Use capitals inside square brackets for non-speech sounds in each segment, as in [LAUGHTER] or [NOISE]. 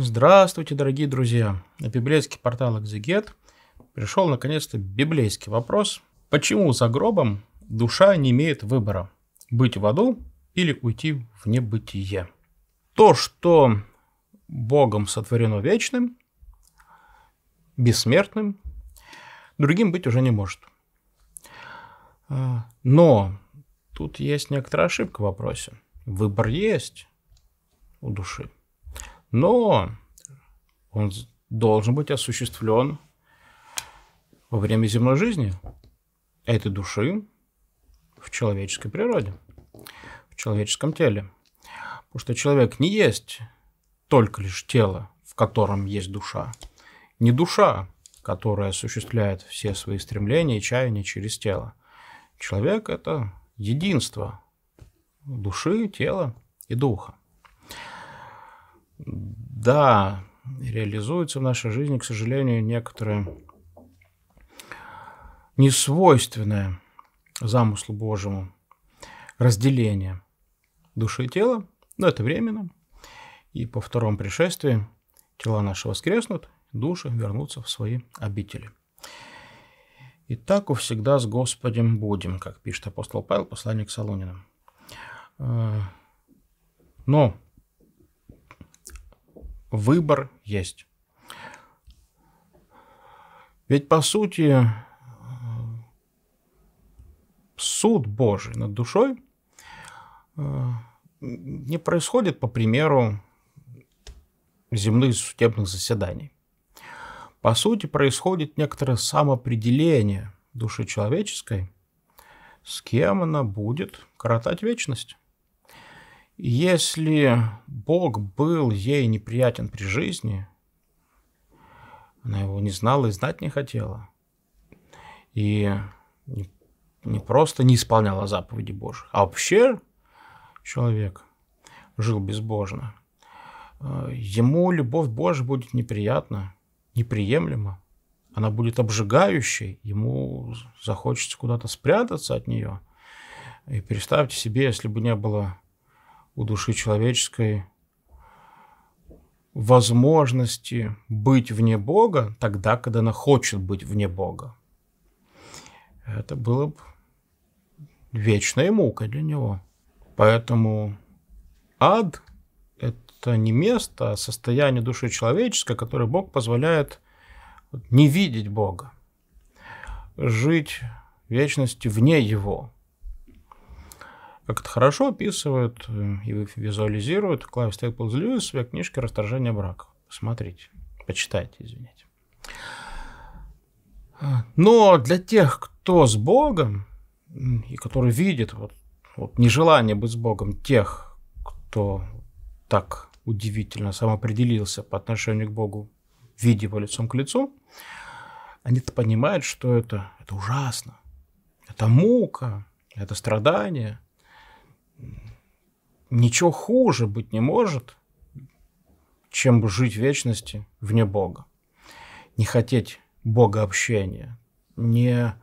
Здравствуйте, дорогие друзья! На библейский портал «Экзегет» пришел наконец-то библейский вопрос. Почему за гробом душа не имеет выбора – быть в аду или уйти в небытие? То, что Богом сотворено вечным, бессмертным, другим быть уже не может. А, но тут есть некоторая ошибка в вопросе. Выбор есть у души – но он должен быть осуществлен во время земной жизни этой души в человеческой природе, в человеческом теле. Потому что человек не есть только лишь тело, в котором есть душа. Не душа, которая осуществляет все свои стремления и чаяния через тело. Человек – это единство души, тела и духа да, реализуются в нашей жизни, к сожалению, некоторые несвойственное замыслу Божьему разделение души и тела, но это временно. И по второму пришествии тела наши воскреснут, души вернутся в свои обители. И так у всегда с Господем будем, как пишет апостол Павел, послание к Солонинам. Э, но выбор есть. Ведь по сути суд Божий над душой э, не происходит по примеру земных судебных заседаний. По сути, происходит некоторое самоопределение души человеческой, с кем она будет коротать вечность. Если Бог был ей неприятен при жизни, она его не знала и знать не хотела. И не, просто не исполняла заповеди Божьи, а вообще человек жил безбожно. Э, ему любовь Божья будет неприятна, неприемлема. Она будет обжигающей, ему захочется куда-то спрятаться от нее. И представьте себе, если бы не было у души человеческой возможности быть вне Бога тогда, когда она хочет быть вне Бога. Это было бы вечной мукой для него. Поэтому ад – это не место, а состояние души человеческой, которое Бог позволяет не видеть Бога, жить вечностью вне Его – как это хорошо описывают и э, визуализируют Клайв Стейплз Льюис в своей книжке «Расторжение браков». Посмотрите, почитайте, извините. Но для тех, кто с Богом, и который видит вот, вот нежелание быть с Богом тех, кто так удивительно самоопределился по отношению к Богу, видя его лицом к лицу, они понимают, что это, это ужасно, это мука, это страдание – ничего хуже быть не может, чем жить в вечности вне Бога. Не хотеть Бога общения, не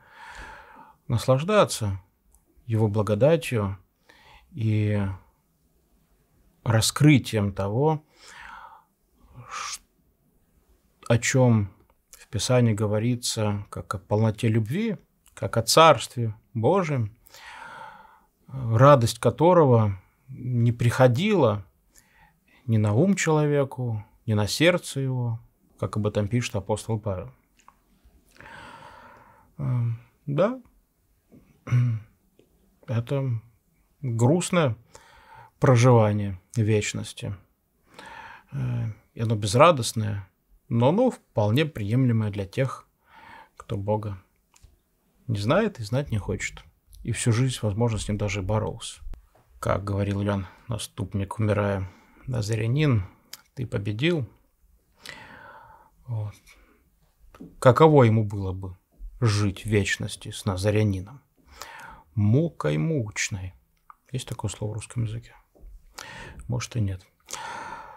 наслаждаться Его благодатью и раскрытием того, о чем в Писании говорится, как о полноте любви, как о Царстве Божьем, радость которого – не приходило ни на ум человеку, ни на сердце его, как об этом пишет апостол Павел. Эм, да, [CLEARS THROAT] это грустное проживание вечности. Э, и оно безрадостное, но оно вполне приемлемое для тех, кто Бога не знает и знать не хочет. И всю жизнь, возможно, с ним даже боролся как говорил Ян, наступник умирая, Назарянин, ты победил. Вот. Каково ему было бы жить в вечности с Назарянином? Мукой мучной. Есть такое слово в русском языке? Может и нет.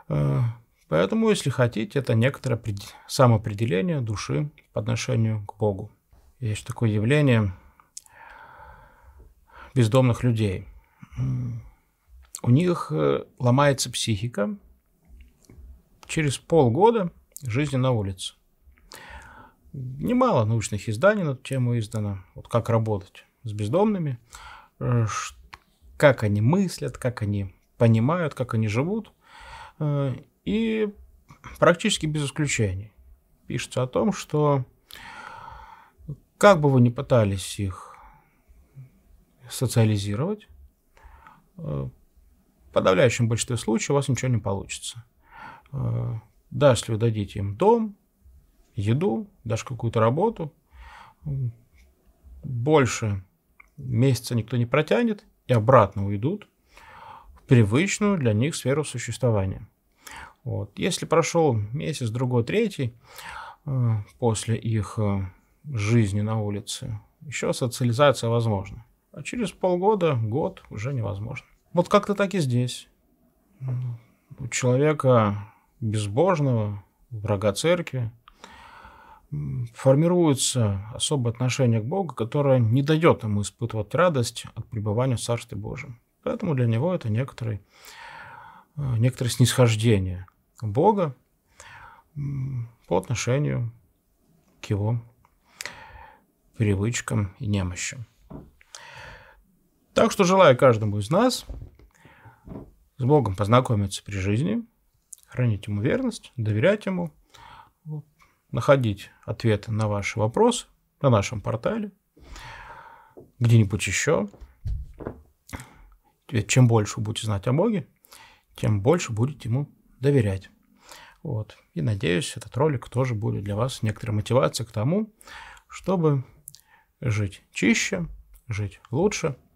Э, поэтому, если хотите, это некоторое самоопределение души по отношению к Богу. Есть такое явление бездомных людей – у них э, ломается психика через полгода жизни на улице. Немало научных изданий на эту тему издано, вот как работать с бездомными, э, как они мыслят, как они понимают, как они живут. Э, и практически без исключений пишется о том, что как бы вы ни пытались их социализировать, Э, в подавляющем большинстве случаев у вас ничего не получится. Э, да, если вы дадите им дом, еду, даже какую-то работу, больше месяца никто не протянет и обратно уйдут в привычную для них сферу существования. Вот. Если прошел месяц, другой, третий э, после их жизни на улице, еще социализация возможна. А через полгода, год уже невозможно. Вот как-то так и здесь. У человека безбожного, врага церкви, формируется особое отношение к Богу, которое не дает ему испытывать радость от пребывания в Царстве Божьем. Поэтому для него это некоторое, э, некоторое снисхождение Бога по отношению к его привычкам и немощам. Так что желаю каждому из нас с Богом познакомиться при жизни, хранить ему верность, доверять ему, находить ответы на ваши вопросы на нашем портале, где-нибудь еще. Ведь чем больше будете знать о Боге, тем больше будете ему доверять. Вот. И надеюсь, этот ролик тоже будет для вас некоторой мотивацией к тому, чтобы жить чище, жить лучше –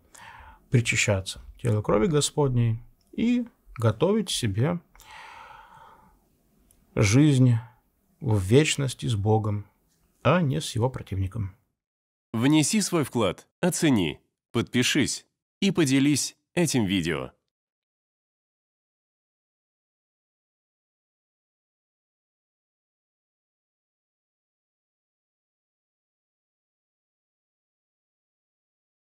причащаться тело крови Господней и готовить себе жизнь в вечности с Богом, а не с его противником. Внеси свой вклад, оцени, подпишись и поделись этим видео.